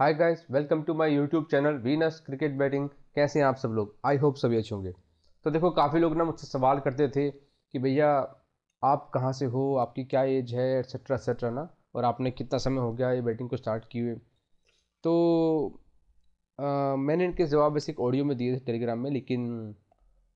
hi guys welcome to my YouTube channel Venus cricket batting कैसे हैं आप सब लोग आई होप सभी अच्छे होंगे तो देखो काफ़ी लोग ना मुझसे सवाल करते थे कि भैया आप कहाँ से हो आपकी क्या एज है एट्सेट्रा एट्सेट्रा ना और आपने कितना समय हो गया ये बैटिंग को स्टार्ट किए हुए तो आ, मैंने इनके जवाब वैसे एक ऑडियो में दिए थे टेलीग्राम में लेकिन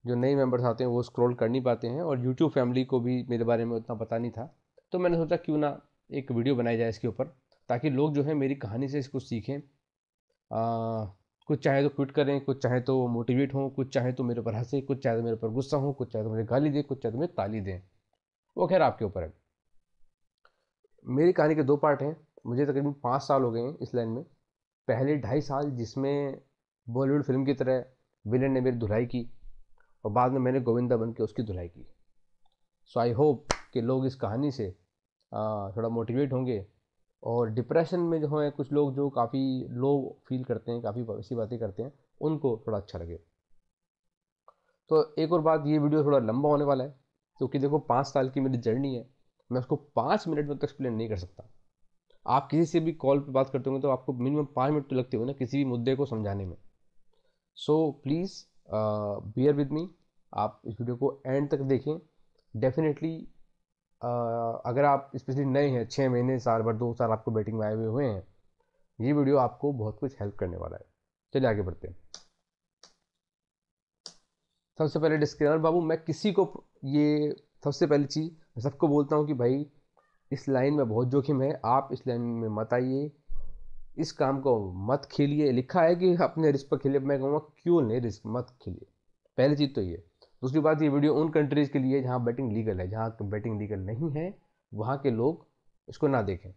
जो नए मेम्बर्स आते हैं वो स्क्रॉल कर नहीं पाते हैं और यूट्यूब फैमिली को भी मेरे बारे में उतना पता नहीं था तो मैंने सोचा क्यों ना एक वीडियो बनाई जाए इसके ऊपर ताकि लोग जो है मेरी कहानी से इसको सीखें आ, कुछ चाहे तो क्विट करें कुछ चाहे तो मोटिवेट हों कुछ चाहे तो मेरे पर हंसे कुछ चाहे तो मेरे पर गुस्सा हो कुछ चाहे तो मुझे गाली दें कुछ चाहे तो मुझे ताली दें वो खैर आपके ऊपर है मेरी कहानी के दो पार्ट हैं मुझे तकरीबन पाँच साल हो गए हैं इस लाइन में पहले ढाई साल जिसमें बॉलीवुड फिल्म की तरह विलन ने मेरी धुलाई की और बाद में मैंने गोविंदा बन के उसकी धुलाई की सो आई होप कि लोग इस कहानी से थोड़ा मोटिवेट होंगे और डिप्रेशन में जो है कुछ लोग जो काफ़ी लो फील करते हैं काफ़ी ऐसी बातें करते हैं उनको थोड़ा अच्छा लगे तो एक और बात ये वीडियो थोड़ा लंबा होने वाला है क्योंकि देखो पाँच साल की मेरी जर्नी है मैं उसको पाँच मिनट में तो एक्सप्लेन नहीं कर सकता आप किसी से भी कॉल पर बात करते होंगे तो आपको मिनिमम पाँच मिनट तो लगते हो ना किसी भी मुद्दे को समझाने में so please bear with me आप इस वीडियो को एंड तक देखें डेफिनेटली अगर आप स्पेशली नए हैं छः महीने साल भर दो साल आपको बैटिंग में आए हुए हुए हैं ये वीडियो आपको बहुत कुछ हेल्प करने वाला है चलिए आगे बढ़ते हैं सबसे पहले डिस्क्लेमर बाबू मैं किसी को ये सबसे पहली चीज़ मैं सबको बोलता हूँ कि भाई इस लाइन में बहुत जोखिम है आप इस लाइन में मत आइए इस काम को मत खेलिए लिखा है कि अपने रिस्क पर खेलिए मैं कहूँगा क्यों नहीं रिस्क मत खेलिए पहली चीज़ तो ये दूसरी बात ये वीडियो उन कंट्रीज़ के लिए जहाँ बैटिंग लीगल है जहाँ बैटिंग लीगल नहीं है वहाँ के लोग इसको ना देखें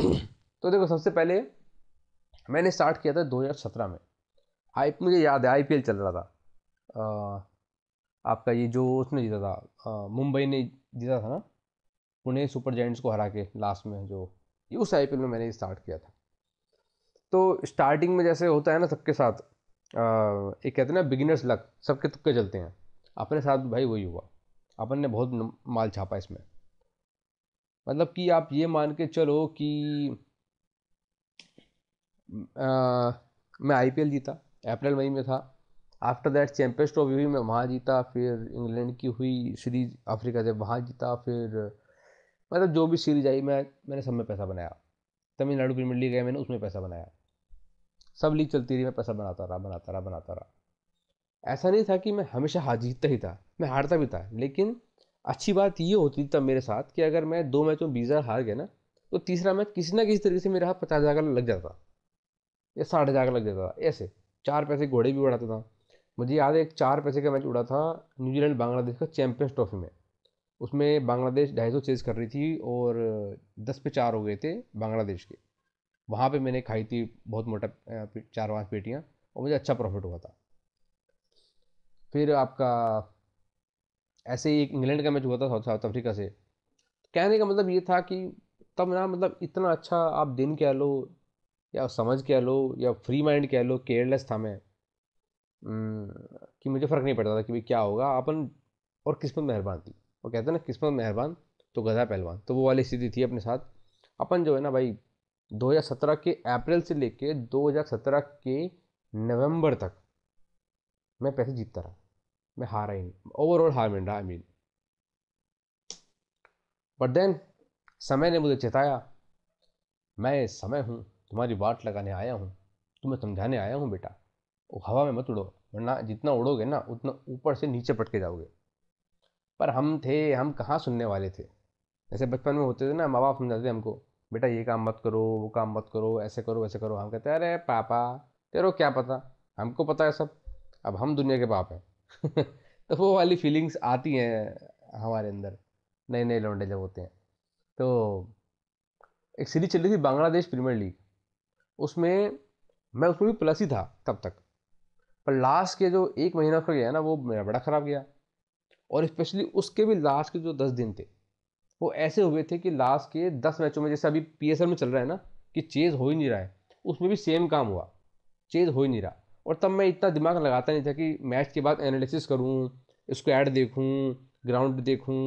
तो देखो सबसे पहले मैंने स्टार्ट किया था 2017 में आई मुझे याद है आईपीएल चल रहा था आ, आपका ये जो उसने जीता था मुंबई ने जीता था ना पुणे सुपर जैंट्स को हरा के लास्ट में जो उस आईपीएल में मैंने स्टार्ट किया था तो स्टार्टिंग में जैसे होता है ना सबके साथ एक कहते हैं ना बिगिनर्स लक सबके तुक्के चलते हैं अपने साथ भाई वही हुआ अपन ने बहुत माल छापा इसमें मतलब कि आप ये मान के चलो कि आ, मैं आईपीएल जीता अप्रैल मई में था आफ्टर दैट चैम्पियंस ट्रॉफी हुई मैं वहाँ जीता फिर इंग्लैंड की हुई सीरीज अफ्रीका से वहाँ जीता फिर मतलब जो भी सीरीज आई मैं मैंने सब में पैसा बनाया तमिलनाडु प्रीमियर लीग गया मैंने उसमें पैसा बनाया सब लीग चलती रही मैं पैसा बनाता रहा बनाता रहा बनाता रहा ऐसा नहीं था कि मैं हमेशा हार जीतता ही था मैं हारता भी था लेकिन अच्छी बात ये होती तब मेरे साथ कि अगर मैं दो मैचों में बीस हज़ार हार गया ना तो तीसरा मैच किसी ना किसी तरीके से मेरा पचास हज़ार का लग जाता या साठ हज़ार का लग जाता था ऐसे चार पैसे घोड़े भी उड़ाता था मुझे याद है एक चार पैसे का मैच उड़ा था न्यूजीलैंड बांग्लादेश का चैम्पियंस ट्रॉफी में उसमें बांग्लादेश ढाई सौ चेज कर रही थी और दस पे चार हो गए थे बांग्लादेश के वहाँ पे मैंने खाई थी बहुत मोटा चार पाँच पेटियाँ और मुझे अच्छा प्रॉफिट हुआ था फिर आपका ऐसे ही एक इंग्लैंड का मैच हुआ था साउथ अफ्रीका से कहने का मतलब ये था कि तब ना मतलब इतना अच्छा आप दिन कह लो या समझ कह लो या फ्री माइंड कह लो केयरलेस था मैं कि मुझे फ़र्क नहीं पड़ता था कि भाई क्या होगा अपन और किस्मत मेहरबान थी वो कहते हैं ना किस्मत मेहरबान तो गधा पहलवान तो वो वाली स्थिति थी अपने साथ अपन जो है ना भाई 2017 के अप्रैल से लेके 2017 के नवंबर तक मैं पैसे जीतता रहा मैं हारा ही नहीं ओवरऑल हार मिल रहा आई मीन बट देन समय ने मुझे चेताया मैं समय हूँ तुम्हारी बाट लगाने आया हूँ तुम्हें समझाने आया हूँ बेटा वो हवा में मत उड़ो वरना जितना उड़ोगे ना उतना ऊपर से नीचे पटके जाओगे पर हम थे हम कहाँ सुनने वाले थे जैसे बचपन में होते थे ना माँ बाप समझाते हमको बेटा ये काम मत करो वो काम मत करो ऐसे करो वैसे करो हम कहते हैं अरे पापा तेरे क्या पता हमको पता है सब अब हम दुनिया के बाप हैं तो वो वाली फीलिंग्स आती हैं हमारे अंदर नए नए लौंडे जब होते हैं तो एक सीरीज चल रही थी बांग्लादेश प्रीमियर लीग उसमें मैं उसमें भी प्लस ही था तब तक पर लास्ट के जो एक महीना उसका गया ना वो मेरा बड़ा ख़राब गया और स्पेशली उसके भी लास्ट के जो दस दिन थे वो ऐसे हुए थे कि लास्ट के दस मैचों में जैसे अभी पी में चल रहा है ना कि चेज़ हो ही नहीं रहा है उसमें भी सेम काम हुआ चेज़ हो ही नहीं रहा और तब मैं इतना दिमाग लगाता नहीं था कि मैच के बाद एनालिसिस करूँ इसको ऐड देखूँ ग्राउंड देखूँ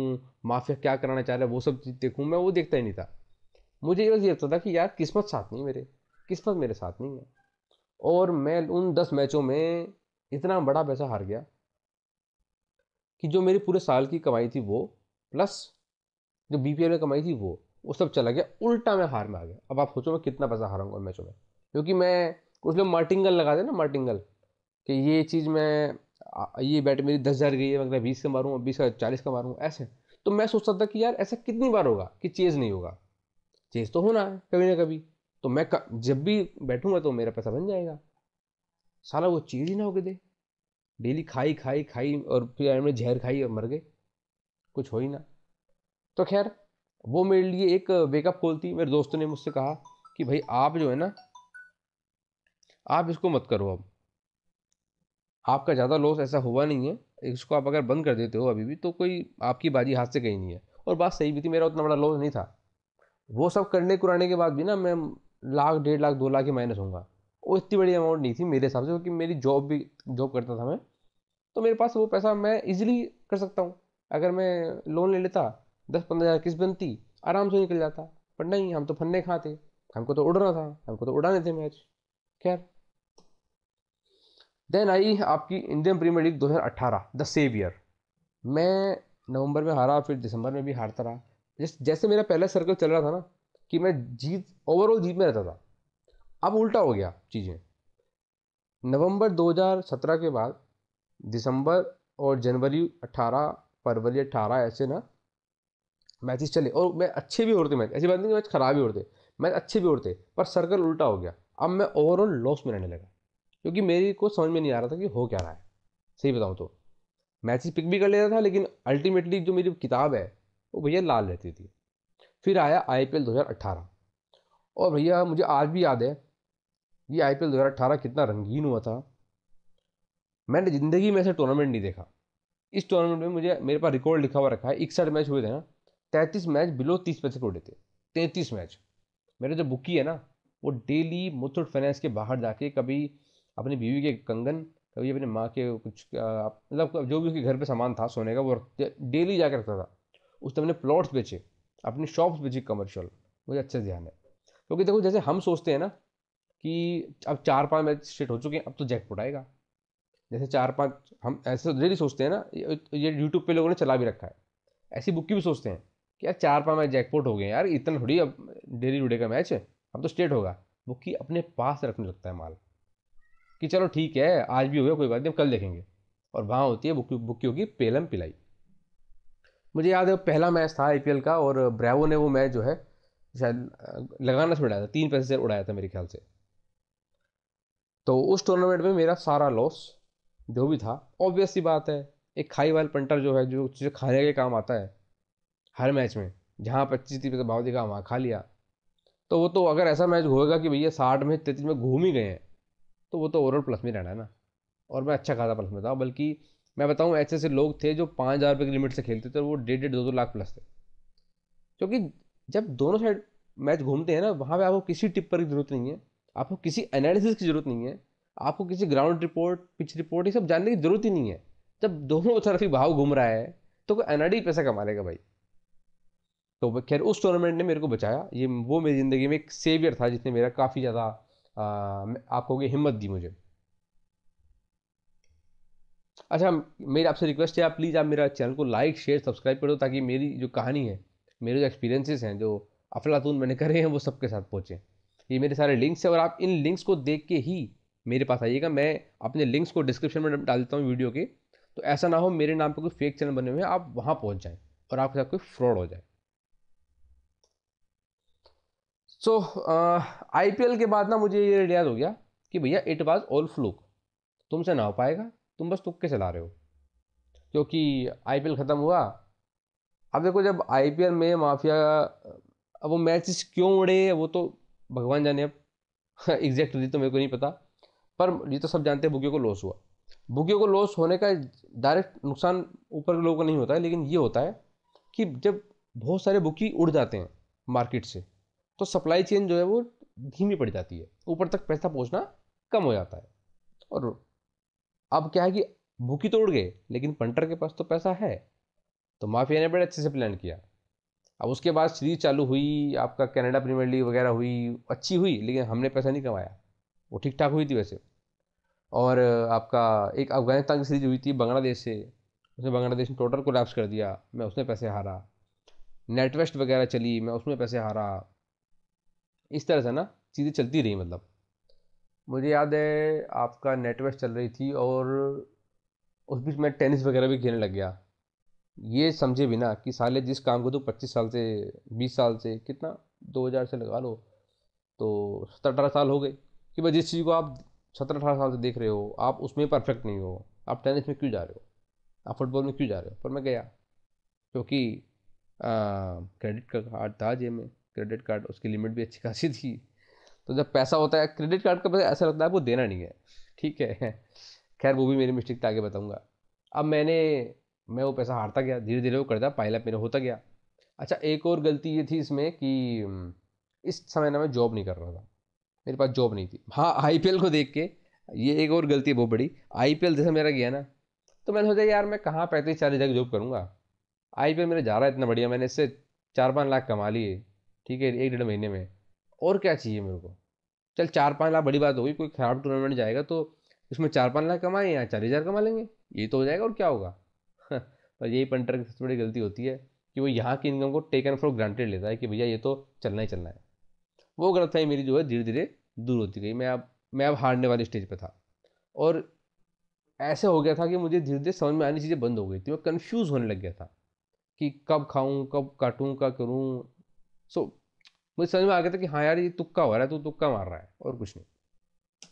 माफिया क्या कराना चाह रहा है वो सब चीज़ देखूँ मैं वो देखता ही नहीं था मुझे बस ये लगता था कि यार किस्मत साथ नहीं मेरे किस्मत मेरे साथ नहीं है और मैं उन दस मैचों में इतना बड़ा पैसा हार गया कि जो मेरी पूरे साल की कमाई थी वो प्लस जो बी में कमाई थी वो वो सब चला गया उल्टा मैं हार में आ गया अब आप सोचो मैं कितना पैसा हाराऊंगा मैचों में क्योंकि मैं कुछ लोग मार्टिंगल लगा देना मार्टिंगल कि ये चीज़ मैं ये बैट मेरी दस हज़ार गई है मैं बीस का मारूँ बीस का चालीस का मारूँ ऐसे तो मैं सोचता था कि यार ऐसा कितनी बार होगा कि चेज़ नहीं होगा चेज़ तो होना है कभी ना कभी तो मैं जब भी बैठूंगा तो मेरा पैसा बन जाएगा साला वो चीज़ ही ना होके दे डेली खाई खाई खाई और फिर मैंने जहर खाई और मर गए कुछ हो ही ना तो खैर वो मेरे लिए एक वेकअप कॉल थी मेरे दोस्तों ने मुझसे कहा कि भाई आप जो है ना आप इसको मत करो अब आपका ज़्यादा लॉस ऐसा हुआ नहीं है इसको आप अगर बंद कर देते हो अभी भी तो कोई आपकी बाजी हाथ से गई नहीं है और बात सही भी थी मेरा उतना बड़ा लॉस नहीं था वो सब करने कुराने के बाद भी ना मैं लाख डेढ़ लाख दो लाख ही माइनस होंगे वो इतनी बड़ी अमाउंट नहीं थी मेरे हिसाब से क्योंकि मेरी जॉब भी जॉब करता था मैं तो मेरे पास वो पैसा मैं इजीली कर सकता हूँ अगर मैं लोन ले लेता दस पंद्रह हज़ार किस्त बनती आराम से निकल जाता पर नहीं हम तो फन्ने खाते हमको तो उड़ना था हमको तो उड़ाने थे मैच खैर देन आई आपकी Indian Premier League 2018 the saviour मैं नवंबर में हारा फिर दिसंबर में भी हारता रहा जिस जैसे मेरा पहला सर्कल चल रहा था ना कि मैं जीत ओवरऑल जीत में रहता था अब उल्टा हो गया चीज़ें नवंबर 2017 के बाद दिसंबर और जनवरी 18 फरवरी 18 ऐसे ना मैचेस चले और मैं अच्छे भी होते मैच ऐसी बात नहीं कि मैच खराब ही होते मैच अच्छे भी होते पर सर्कल उल्टा हो गया अब मैं ओवरऑल लॉस में रहने लगा क्योंकि मेरी को समझ में नहीं आ रहा था कि हो क्या रहा है सही बताऊँ तो मैचेस पिक भी कर लेता था लेकिन अल्टीमेटली जो मेरी किताब है वो भैया लाल रहती थी फिर आया आई पी और भैया मुझे आज भी याद है ये आई पी कितना रंगीन हुआ था मैंने ज़िंदगी में ऐसा टूर्नामेंट नहीं देखा इस टूर्नामेंट में मुझे मेरे पास रिकॉर्ड लिखा हुआ रखा है इकसठ मैच हुए थे ना तैंतीस मैच बिलो तीस पैसे करोड़ देते तैंतीस मैच मेरा जो बुकी है ना वो डेली मुथुट फाइनेंस के बाहर जाके कभी अपनी बीवी के कंगन कभी अपने माँ के कुछ मतलब जो भी उसके घर पे सामान था सोने का वो डेली जाके रखता था उस अपने प्लॉट्स बेचे अपनी शॉप्स बेची कमर्शियल मुझे अच्छे से ध्यान है क्योंकि देखो जैसे हम सोचते हैं ना कि अब चार पाँच मैच सेट हो चुके हैं अब तो जैकपॉट आएगा जैसे चार पाँच हम ऐसे डेली तो सोचते हैं ना ये यूट्यूब पे लोगों ने चला भी रखा है ऐसी बुक की भी सोचते हैं यार चार पाँच मैच जैकपोट हो गए यार इतना थोड़ी अब डेली टूडे का मैच है अब तो स्टेट होगा वो कि अपने पास रखने लगता है माल कि चलो ठीक है आज भी हो गया कोई बात नहीं कल देखेंगे और वहाँ होती है बुकी बुकी होगी पेलम पिलाई मुझे याद है पहला मैच था आई का और ब्रैवो ने वो मैच जो है शायद लगाना से उड़ाया था तीन पैसे से उड़ाया था मेरे ख्याल से तो उस टूर्नामेंट में मेरा सारा लॉस जो भी था ऑब्वियस सी बात है एक खाई वाल पंटर जो है जो चीज़ें खाने के काम आता है हर मैच में जहाँ पच्चीस तीस तो का भाव दिखा वहाँ खा लिया तो वो तो अगर ऐसा मैच होएगा कि भैया साठ में तैतीस में घूम ही गए हैं तो वो तो ओवरऑल प्लस में रहना है ना और मैं अच्छा खासा प्लस में था बल्कि मैं बताऊँ ऐसे ऐसे लोग थे जो पाँच हज़ार रुपये की लिमिट से खेलते थे वो डेढ़ डेढ़ दो दो लाख प्लस थे क्योंकि जब दोनों साइड मैच घूमते हैं ना वहाँ पर आपको किसी टिप पर की जरूरत नहीं है आपको किसी एनालिसिस की जरूरत नहीं है आपको किसी ग्राउंड रिपोर्ट पिच रिपोर्ट ये सब जानने की जरूरत ही नहीं है जब दोनों तरफ ही भाव घूम रहा है तो कोई एनआरडी पैसा कमा लेगा भाई तो खैर उस टूर्नामेंट ने मेरे को बचाया ये वो मेरी ज़िंदगी में एक सेवियर था जिसने मेरा काफ़ी ज़्यादा आप कहोगे हिम्मत दी मुझे अच्छा मेरी आपसे रिक्वेस्ट है आप प्लीज़ आप मेरा चैनल को लाइक शेयर सब्सक्राइब कर दो ताकि मेरी जो कहानी है मेरे जो एक्सपीरियंसेस हैं जो अफलातून मैंने करे हैं वो सबके साथ पहुँचे ये मेरे सारे लिंक्स हैं और आप इन लिंक्स को देख के ही मेरे पास आइएगा मैं अपने लिंक्स को डिस्क्रिप्शन में डाल देता हूँ वीडियो के तो ऐसा ना हो मेरे नाम पर कोई फेक चैनल बने हुए हैं आप वहाँ पहुँच जाएँ और आपके साथ कोई फ्रॉड हो जाए सो आई uh, के बाद ना मुझे ये रियाज हो गया कि भैया इट वॉज ऑल फ्लूक तुमसे ना हो पाएगा तुम बस तुक्के चला रहे हो क्योंकि आई ख़त्म हुआ अब देखो जब आई में माफिया अब वो मैचेस क्यों उड़े वो तो भगवान जाने अब एग्जैक्ट तो मेरे को नहीं पता पर ये तो सब जानते हैं बुकियों को लॉस हुआ बुकियों को लॉस होने का डायरेक्ट नुकसान ऊपर के लोगों का नहीं होता है लेकिन ये होता है कि जब बहुत सारे बुकी उड़ जाते हैं मार्केट से तो सप्लाई चेन जो है वो धीमी पड़ जाती है ऊपर तक पैसा पहुंचना कम हो जाता है और अब क्या है कि भूखी तोड़ गए लेकिन पंटर के पास तो पैसा है तो माफिया ने बड़े अच्छे से प्लान किया अब उसके बाद सीरीज चालू हुई आपका कनाडा प्रीमियर लीग वगैरह हुई अच्छी हुई लेकिन हमने पैसा नहीं कमाया वो ठीक ठाक हुई थी वैसे और आपका एक अफगानिस्तान की सीरीज हुई थी बांग्लादेश से उसमें बांग्लादेश ने टोटल कोलैप्स कर दिया मैं उसमें पैसे हारा नेटवेस्ट वगैरह चली मैं उसमें पैसे हारा इस तरह से ना चीज़ें चलती रही मतलब मुझे याद है आपका नेटवर्क चल रही थी और उस बीच मैं टेनिस वगैरह भी खेलने लग गया ये समझे बिना कि साले जिस काम को तो पच्चीस साल से बीस साल से कितना दो हज़ार से लगा लो तो सत्रह अठारह साल हो गए कि भाई जिस चीज़ को आप सत्रह अठारह साल से देख रहे हो आप उसमें परफेक्ट नहीं हो आप टेनिस में क्यों जा रहे हो आप फुटबॉल में क्यों जा रहे हो पर मैं गया क्योंकि क्रेडिट का कार्ड था जेब में क्रेडिट कार्ड उसकी लिमिट भी अच्छी खासी थी तो जब पैसा होता है क्रेडिट कार्ड का ऐसा लगता है वो देना नहीं है ठीक है खैर वो भी मेरी मिस्टेक था आगे बताऊँगा अब मैंने मैं वो पैसा हारता गया धीरे धीरे वो करता पायलट मेरा होता गया अच्छा एक और गलती ये थी इसमें कि इस समय ना मैं जॉब नहीं कर रहा था मेरे पास जॉब नहीं थी हाँ आई को देख के ये एक और गलती है बहुत बड़ी आई जैसे मेरा गया ना तो मैंने सोचा यार मैं कहाँ पैंतीस चालीस हज़ार की जॉब करूँगा आई मेरा जा रहा है इतना बढ़िया मैंने इससे चार पाँच लाख कमा लिए ठीक है एक डेढ़ महीने में और क्या चाहिए मेरे को चल चार पाँच लाख बड़ी बात होगी कोई ख़राब टूर्नामेंट जाएगा तो इसमें चार पाँच लाख कमाए या चार हज़ार कमा लेंगे ये तो हो जाएगा और क्या होगा पर यही पंटर की सबसे बड़ी गलती होती है कि वो यहाँ की इनकम को टेक एंड फॉर ग्रांटेड लेता है कि भैया ये तो चलना ही चलना है वो गलत गलतफहमी मेरी जो है धीरे धीरे दूर होती गई मैं अब मैं अब हारने वाले स्टेज पर था और ऐसे हो गया था कि मुझे धीरे धीरे समझ में आनी चीज़ें बंद हो गई थी मैं कन्फ्यूज़ होने लग गया था कि कब खाऊं कब काटूं क्या करूं सो मुझे समझ में आ गया था कि हाँ यार ये तुक्का हो रहा है तो तुक्का मार रहा है और कुछ नहीं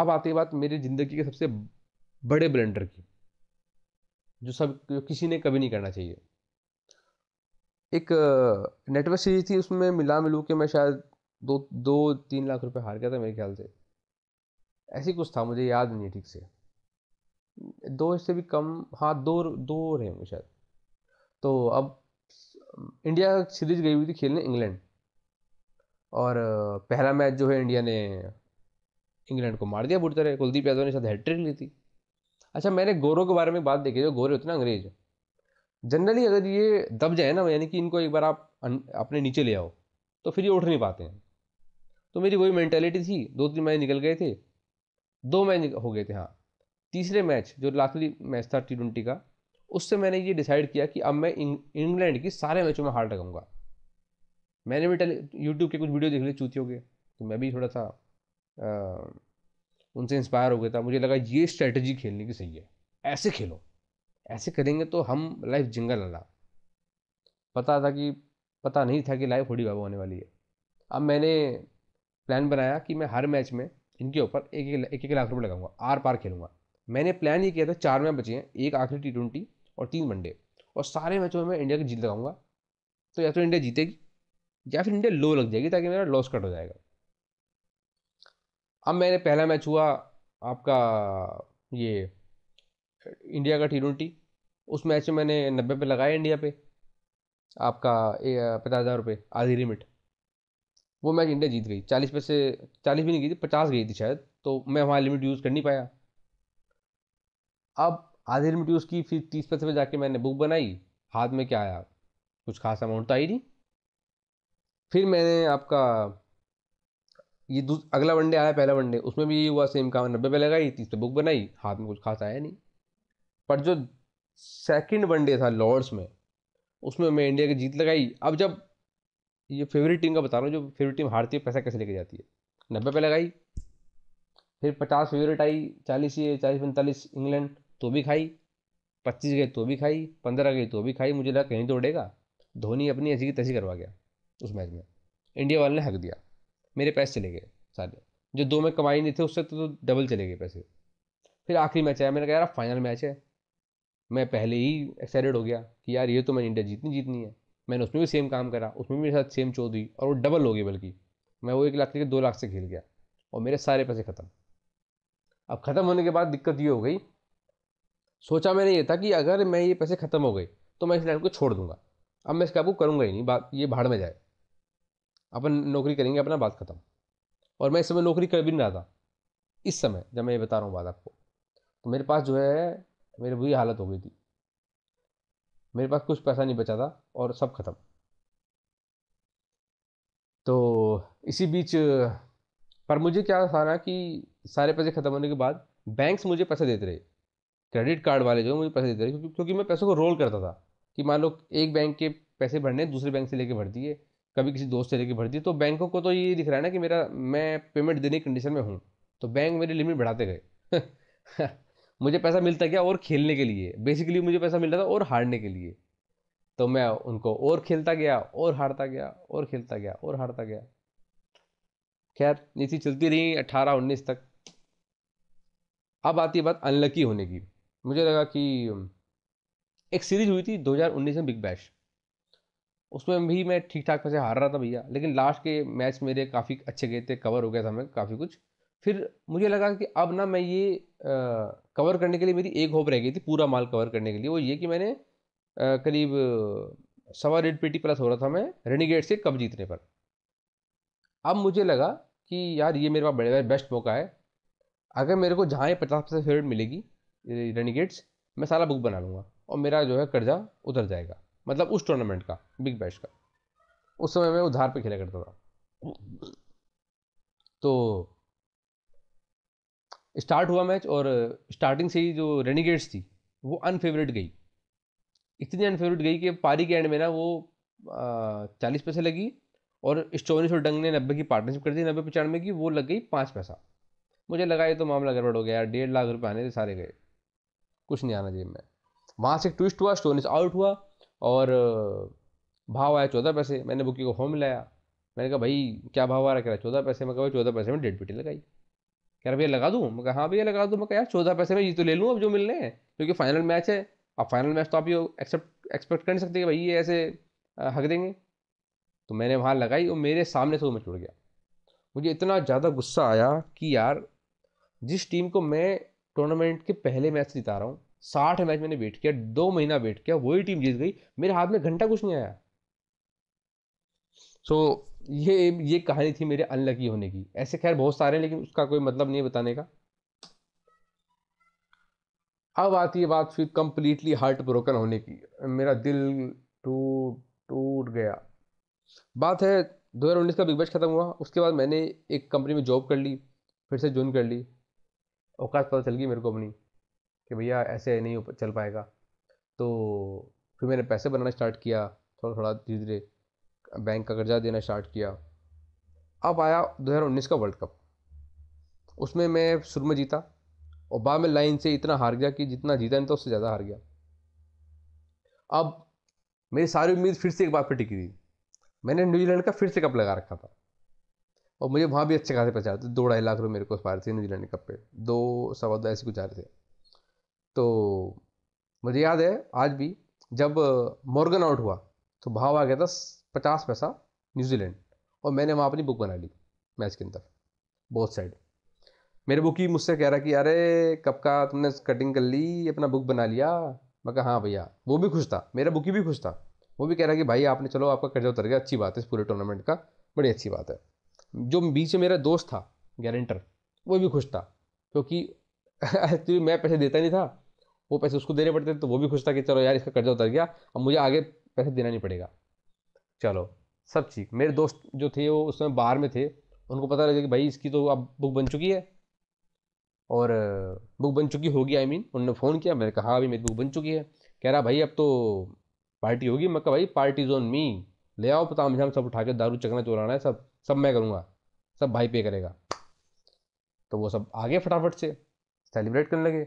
अब आती है बात मेरी ज़िंदगी के सबसे बड़े ब्लेंडर की जो सब जो किसी ने कभी नहीं करना चाहिए एक नेटवर्क सीरीज थी उसमें मिला मिलू के मैं शायद दो दो तीन लाख रुपए हार गया था मेरे ख्याल से ऐसी कुछ था मुझे याद नहीं ठीक से दो इससे भी कम हाँ दो दो रहे शायद तो अब इंडिया सीरीज गई हुई थी खेलने इंग्लैंड और पहला मैच जो है इंडिया ने इंग्लैंड को मार दिया बुरी तरह कुलदीप यादव ने शायद हैट्रिक ली थी अच्छा मैंने गोरों के बारे में बात देखी जो गोरे होते ना अंग्रेज जनरली अगर ये दब जाए ना यानी कि इनको एक बार आप अपने नीचे ले आओ तो फिर ये उठ नहीं पाते हैं तो मेरी वही मैंटेलिटी थी दो तीन मैच निकल गए थे दो मैच हो गए थे हाँ तीसरे मैच जो लास्टली मैच था टी ट्वेंटी का उससे मैंने ये डिसाइड किया कि अब मैं इंग्लैंड की सारे मैचों में हार लगाऊंगा मैंने भी टेली यूट्यूब के कुछ वीडियो देख लिए चूतियों के तो मैं भी थोड़ा सा आ, उनसे इंस्पायर हो गया था मुझे लगा ये स्ट्रेटजी खेलने की सही है ऐसे खेलो ऐसे करेंगे तो हम लाइफ जिंगल अला पता था कि पता नहीं था कि लाइफ थोड़ी बाबू होने वाली है अब मैंने प्लान बनाया कि मैं हर मैच में इनके ऊपर एक एक एक, एक लाख रुपये लगाऊंगा आर पार खेलूंगा मैंने प्लान ये किया था चार मैच बचे हैं एक आखिरी टी ट्वेंटी और तीन वनडे और सारे मैचों में मैं इंडिया की जीत लगाऊंगा तो या तो इंडिया जीतेगी या फिर इंडिया लो लग जाएगी ताकि मेरा लॉस कट हो जाएगा अब मैंने पहला मैच हुआ आपका ये इंडिया का टी ट्वेंटी उस मैच में मैंने नब्बे पे लगाया इंडिया पे आपका पचास हज़ार रुपये आधी लिमिट वो मैच इंडिया जीत गई चालीस पे से चालीस भी नहीं गई थी पचास गई थी शायद तो मैं वहाँ लिमिट यूज़ कर नहीं पाया अब आधी लिमिट यूज़ की फिर तीस पैसे पे जाके मैंने बुक बनाई हाथ में क्या आया कुछ खास अमाउंट तो आई नहीं फिर मैंने आपका ये अगला वनडे आया पहला वनडे उसमें भी ये हुआ सेम काम नब्बे पे लगाई तीस पे बुक बनाई हाथ में कुछ खास आया नहीं पर जो सेकंड वनडे था लॉर्ड्स में उसमें मैं इंडिया की जीत लगाई अब जब ये फेवरेट टीम का बता रहा हूँ जो फेवरेट टीम हारती है पैसा कैसे लेके जाती है नब्बे पे लगाई फिर पचास फेवरेट आई चालीस ये चालीस पैंतालीस इंग्लैंड तो भी खाई पच्चीस गई तो भी खाई पंद्रह गई तो भी खाई मुझे लगा कहीं तोड़ेगा धोनी अपनी ऐसी की तैसी करवा गया उस मैच में इंडिया वाले ने हक दिया मेरे पैसे चले गए सारे जो दो में कमाई नहीं थे उससे तो, तो डबल चले गए पैसे फिर आखिरी मैच आया मैंने कहा यार फाइनल मैच है मैं पहले ही एक्साइटेड हो गया कि यार ये तो मैंने इंडिया जीतनी जीतनी है मैंने उसमें भी सेम काम करा उसमें भी मेरे साथ सेम चोद हुई और वो डबल हो गई बल्कि मैं वो एक लाख के दो लाख से खेल गया और मेरे सारे पैसे ख़त्म अब ख़त्म होने के बाद दिक्कत ये हो गई सोचा मैंने ये था कि अगर मैं ये पैसे ख़त्म हो गए तो मैं इस लाइन को छोड़ दूंगा अब मैं इसका आपको करूँगा ही नहीं बात ये भाड़ में जाए अपन नौकरी करेंगे अपना बात ख़त्म और मैं इस समय नौकरी कर भी नहीं रहा था इस समय जब मैं ये बता रहा हूँ बात आपको तो मेरे पास जो है मेरी बुरी हालत हो गई थी मेरे पास कुछ पैसा नहीं बचा था और सब ख़त्म तो इसी बीच पर मुझे क्या था ना कि सारे पैसे ख़त्म होने के बाद बैंक्स मुझे पैसे देते रहे क्रेडिट कार्ड वाले जो मुझे पैसे देते रहे क्योंकि क्योंकि मैं पैसों को रोल करता था कि मान लो एक बैंक के पैसे भरने दूसरे बैंक से लेके भर दिए कभी किसी दोस्त से लेके भर दी तो बैंकों को तो ये दिख रहा है ना कि मेरा मैं पेमेंट देने की कंडीशन में हूँ तो बैंक मेरी लिमिट बढ़ाते गए मुझे पैसा मिलता गया और खेलने के लिए बेसिकली मुझे पैसा मिल रहा था और हारने के लिए तो मैं उनको और खेलता गया और हारता गया और खेलता गया और हारता गया खैर नीति चलती रही अट्ठारह उन्नीस तक अब आती है बात अनलकी होने की मुझे लगा कि एक सीरीज हुई थी 2019 में बिग बैश उसमें भी मैं ठीक ठाक वैसे हार रहा था भैया लेकिन लास्ट के मैच मेरे काफ़ी अच्छे गए थे कवर हो गया था मैं काफ़ी कुछ फिर मुझे लगा कि अब ना मैं ये आ, कवर करने के लिए मेरी एक होप रह गई थी पूरा माल कवर करने के लिए वो ये कि मैंने आ, करीब सवा रेड पेटी प्लस हो रहा था मैं रेनीगेट से कब जीतने पर अब मुझे लगा कि यार ये मेरे पास बड़े बेस्ट मौका है अगर मेरे को जहाँ पचास परसेंट फेवरेट मिलेगी रेनीगेट्स मैं सारा बुक बना लूँगा और मेरा जो है कर्जा उतर जाएगा मतलब उस टूर्नामेंट का बिग बैश का उस समय मैं उधार पे खेला करता था तो स्टार्ट हुआ मैच और स्टार्टिंग से ही जो रेनिगेट्स थी वो अनफेवरेट गई इतनी अनफेवरेट गई कि पारी के एंड में ना वो चालीस पैसे लगी और स्टोनिस और डंग ने नब्बे की पार्टनरशिप कर दी नब्बे पचानवे की वो लग गई पाँच पैसा मुझे लगा ये तो मामला गड़बड़ हो गया डेढ़ लाख रुपये आने थे सारे गए कुछ नहीं आना चाहिए मैं वहाँ से एक ट्विस्ट हुआ स्टोनिस आउट हुआ और भाव आया चौदह पैसे मैंने बुकी को होम लाया मैंने कहा भाई क्या भाव आ रहा कह रहा चौदह पैसे मैं कहा चौदह पैसे में डेढ़ पेटी लगाई कह रहा भैया लगा दूँ मैं कहा हाँ भैया लगा दूँ मैं कहा यार चौदह पैसे में ये तो ले लूँ अब जो मिलने हैं क्योंकि फाइनल मैच है अब फाइनल मैच तो आप ये एक्सेप्ट एक्सपेक्ट कर नहीं सकते कि भाई ये ऐसे हक देंगे तो मैंने वहाँ लगाई और मेरे सामने से वो मैं छुड़ गया मुझे इतना ज़्यादा गुस्सा आया कि यार जिस टीम को मैं टूर्नामेंट के पहले मैच जिता रहा हूँ साठ मैच मैंने वेट किया दो महीना वेट किया वही टीम जीत गई मेरे हाथ में घंटा कुछ नहीं आया सो so, ये ये कहानी थी मेरे अनलकी होने की ऐसे खैर बहुत सारे हैं लेकिन उसका कोई मतलब नहीं बताने का अब आती है बात फिर कंप्लीटली हार्ट ब्रोकन होने की मेरा दिल टूट टूट गया बात है उन्नीस का बिग बैच खत्म हुआ उसके बाद मैंने एक कंपनी में जॉब कर ली फिर से ज्वाइन कर ली औकात पता चल गई मेरे को अपनी कि भैया ऐसे नहीं चल पाएगा तो फिर मैंने पैसे बनाना स्टार्ट किया थोड़ा थोड़ा धीरे धीरे बैंक का कर्जा देना स्टार्ट किया अब आया 2019 का वर्ल्ड कप उसमें मैं शुरू में जीता और बाद में लाइन से इतना हार गया कि जितना जीता नहीं था तो उससे ज़्यादा हार गया अब मेरी सारी उम्मीद फिर से एक बार पर टिकी थी मैंने न्यूजीलैंड का फिर से कप लगा रखा था और मुझे वहाँ भी अच्छे खासे पैसे आ रहे थे दो ढाई लाख रुपये मेरे को पार थे न्यूजीलैंड कप पे दो सवा दो ऐसे कुछ आ रहे थे तो मुझे याद है आज भी जब मॉर्गन आउट हुआ तो भाव आ गया था पचास पैसा न्यूजीलैंड और मैंने वहाँ अपनी बुक बना ली मैच के अंदर बहुत साइड मेरे बुक ही मुझसे कह रहा कि अरे कब का तुमने कटिंग कर ली अपना बुक बना लिया मैं कहा हाँ भैया वो भी खुश था मेरा बुकी भी खुश था वो भी कह रहा कि भाई आपने चलो आपका कर्जा उतर गया अच्छी बात है इस पूरे टूर्नामेंट का बड़ी अच्छी बात है जो बीच में मेरा दोस्त था गारंटर वो भी खुश था क्योंकि एक्चुअली मैं पैसे देता नहीं था वो पैसे उसको देने पड़ते थे तो वो भी खुश था कि चलो यार इसका कर्जा उतर गया अब मुझे आगे पैसे देना नहीं पड़ेगा चलो सब ठीक मेरे दोस्त जो थे वो उस समय बाहर में थे उनको पता लगा कि भाई इसकी तो अब बुक बन चुकी है और बुक बन चुकी होगी आई मीन उन्होंने फ़ोन किया मैंने कहा हाँ, अभी मेरी बुक बन चुकी है कह रहा भाई अब तो पार्टी होगी मैं कहा भाई पार्टी जोन मी ले आओ पता मुझे हम सब उठा के दारू चकना चोराना है सब सब मैं करूँगा सब भाई पे करेगा तो वो सब आ गए फटाफट से सेलिब्रेट करने लगे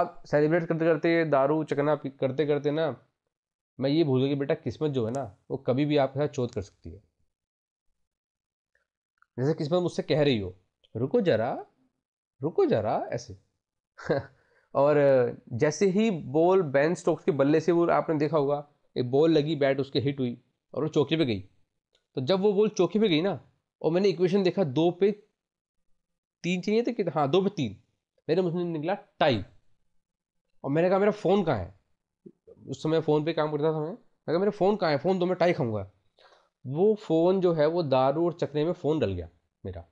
अब सेलिब्रेट करते करते दारू चकना करते करते ना मैं ये भूल गया कि बेटा किस्मत जो है ना वो कभी भी आपके साथ चोत कर सकती है जैसे किस्मत मुझसे कह रही हो रुको जरा रुको जरा ऐसे और जैसे ही बॉल बैन स्टोक्स के बल्ले से वो आपने देखा होगा एक बॉल लगी बैट उसके हिट हुई और वो चौके पे गई तो जब वो बॉल चौके पे गई ना और मैंने इक्वेशन देखा दो पे तीन चाहिए थे कि हाँ दो पे तीन मेरे मुझे निकला टाइप और मैंने कहा मेरा फ़ोन कहाँ है उस समय फ़ोन पे काम करता था मैं मैं कहा मेरा फ़ोन कहाँ है फ़ोन तो मैं टाई खाऊंगा वो फ़ोन जो है वो दारू और चकने में फ़ोन डल गया मेरा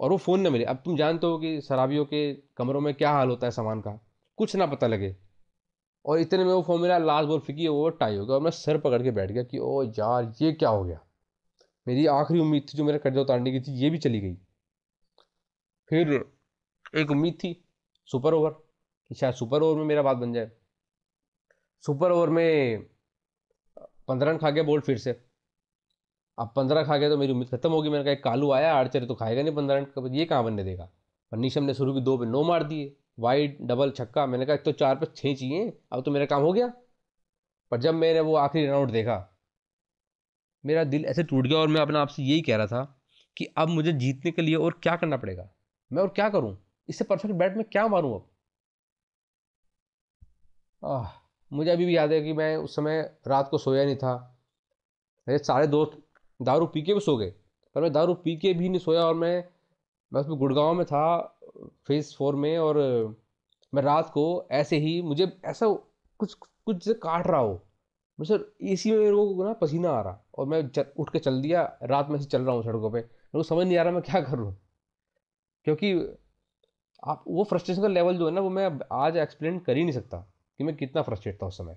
और वो फ़ोन ना मिले अब तुम जानते हो कि शराबियों के कमरों में क्या हाल होता है सामान का कुछ ना पता लगे और इतने में वो फ़ोन मेरा लास्ट बोल फिकी वो टाई हो गया और मैं सर पकड़ के बैठ गया कि ओ यार ये क्या हो गया मेरी आखिरी उम्मीद थी जो मेरा कर्जा उतारने की थी ये भी चली गई फिर एक उम्मीद थी सुपर ओवर कि शायद सुपर ओवर में मेरा बात बन जाए सुपर ओवर में पंद्रह रन खा गया बोल्ट फिर से अब पंद्रह खा गया तो मेरी उम्मीद खत्म होगी मैंने कहा एक कालू आया आर्चर तो खाएगा नहीं पंद्रह रन ये कहाँ बनने देगा पर नीशम ने शुरू की दो पे नो मार दिए वाइड डबल छक्का मैंने कहा एक तो चार पे छः चाहिए अब तो मेरा काम हो गया पर जब मैंने वो आखिरी रनआउट देखा मेरा दिल ऐसे टूट गया और मैं अपने आपसे यही कह रहा था कि अब मुझे जीतने के लिए और क्या करना पड़ेगा मैं और क्या करूँ इससे परफेक्ट बैट में क्या मारूँ अब मुझे अभी भी याद है कि मैं उस समय रात को सोया नहीं था मेरे सारे दोस्त दारू पी के भी सो गए पर मैं दारू पी के भी नहीं सोया और मैं मैं उसमें गुड़गांव में था फेज़ फोर में और मैं रात को ऐसे ही मुझे ऐसा कुछ कुछ से काट रहा हो मुझे ए सी में मेरे को ना पसीना आ रहा और मैं उठ के चल दिया रात में से चल रहा हूँ सड़कों पर मेरे को समझ नहीं आ रहा मैं क्या करूँ क्योंकि आप वो फ्रस्ट्रेशन का लेवल जो है ना वो मैं आज एक्सप्लेन कर ही नहीं सकता कि मैं कितना फ्रस्ट्रेट था उस समय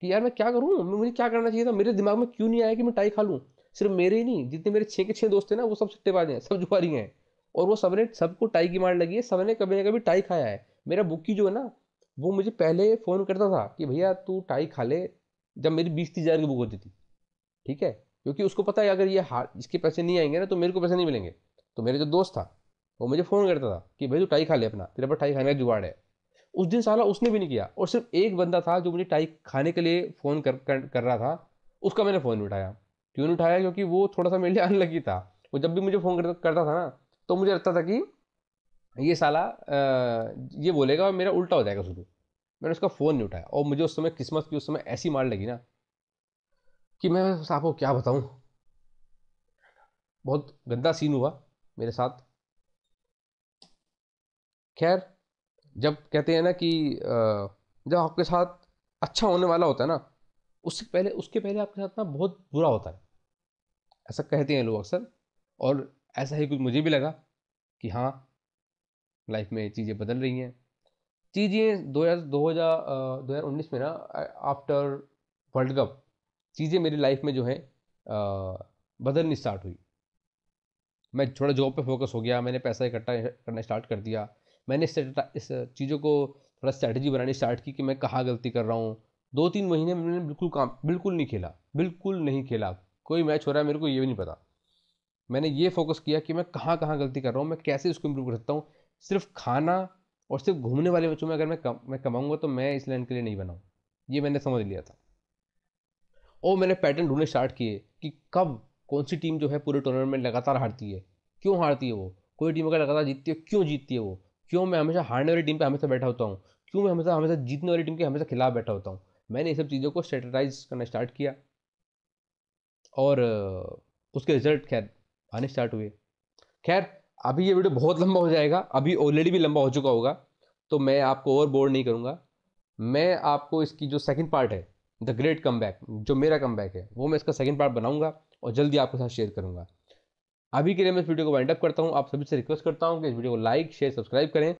कि यार मैं क्या करूँ मुझे क्या करना चाहिए था मेरे दिमाग में क्यों नहीं आया कि मैं टाई खा लूँ सिर्फ मेरे ही नहीं जितने मेरे छः के छः दोस्त हैं ना वो सब सट्टेबाज हैं सब जुआरी हैं और वो सबने सबको टाई की मार लगी है सबने कभी ना कभी टाई खाया है मेरा बुकी जो है ना वो मुझे पहले फ़ोन करता था कि भैया तू टाई खा ले जब मेरी बीस तीस हज़ार की बुक होती थी ठीक है क्योंकि उसको पता है अगर ये हार इसके पैसे नहीं आएंगे ना तो मेरे को पैसे नहीं मिलेंगे तो मेरे जो दोस्त था वो मुझे फ़ोन करता था कि भाई तू टाई खा ले अपना तेरे पर टाई खाने का जुगाड़ है उस दिन साला उसने भी नहीं किया और सिर्फ एक बंदा था जो मुझे टाई खाने के लिए फ़ोन कर, कर कर रहा था उसका मैंने फ़ोन उठाया क्यों नहीं उठाया क्योंकि वो थोड़ा सा मेरे लिए अनलगी था वो जब भी मुझे फ़ोन करता, था ना तो मुझे लगता था कि ये साला ये बोलेगा और मेरा उल्टा हो जाएगा शुरू मैंने उसका फ़ोन नहीं उठाया और मुझे उस समय किस्मत की उस समय ऐसी मार लगी ना कि मैं आपको क्या बताऊँ बहुत गंदा सीन हुआ मेरे साथ खैर जब कहते हैं ना कि जब आपके साथ अच्छा होने वाला होता है ना उससे पहले उसके पहले आपके साथ ना बहुत बुरा होता है ऐसा कहते हैं लोग अक्सर और ऐसा ही कुछ मुझे भी लगा कि हाँ लाइफ में चीज़ें बदल रही हैं चीज़ें दो हज़ार दो हज़ार दो हज़ार उन्नीस में ना आफ्टर वर्ल्ड कप चीज़ें मेरी लाइफ में जो है बदलनी स्टार्ट हुई मैं थोड़ा जॉब पे फोकस हो गया मैंने पैसा इकट्ठा करना स्टार्ट कर दिया मैंने इस चीज़ों को थोड़ा स्ट्रैटेजी बनानी स्टार्ट की कि मैं कहाँ गलती कर रहा हूँ दो तीन महीने मैंने बिल्कुल काम बिल्कुल नहीं खेला बिल्कुल नहीं खेला कोई मैच हो रहा है मेरे को ये भी नहीं पता मैंने ये फोकस किया कि मैं कहाँ कहाँ गलती कर रहा हूँ मैं कैसे उसको इम्प्रूव कर सकता हूँ सिर्फ खाना और सिर्फ घूमने वाले बच्चों में अगर मैं कम मैं कमाऊँगा तो मैं इस लैंड के लिए नहीं बनाऊँ ये मैंने समझ लिया था और मैंने पैटर्न ढूंढने स्टार्ट किए कि कब कौन सी टीम जो है पूरे टूर्नामेंट लगातार हारती है क्यों हारती है वो कोई टीम अगर लगातार जीतती है क्यों जीतती है वो क्यों मैं हमेशा हारने वाली टीम पर हमेशा बैठा होता हूँ क्यों मैं हमेशा हमेशा जीतने वाली टीम के हमेशा खिलाफ बैठा होता हूँ मैंने ये सब चीज़ों को स्ट्रेटराइज करना स्टार्ट किया और उसके रिजल्ट खैर आने स्टार्ट हुए खैर अभी ये वीडियो बहुत लंबा हो जाएगा अभी ऑलरेडी भी लंबा हो चुका होगा तो मैं आपको ओवर बोर्ड नहीं करूँगा मैं आपको इसकी जो सेकंड पार्ट है द ग्रेट कम जो मेरा कम है वो मैं इसका सेकंड पार्ट बनाऊँगा और जल्दी आपके साथ शेयर करूँगा अभी के लिए मैं इस वीडियो को वाइंड अप करता हूँ आप सभी से रिक्वेस्ट करता हूँ कि इस वीडियो को लाइक शेयर सब्सक्राइब करें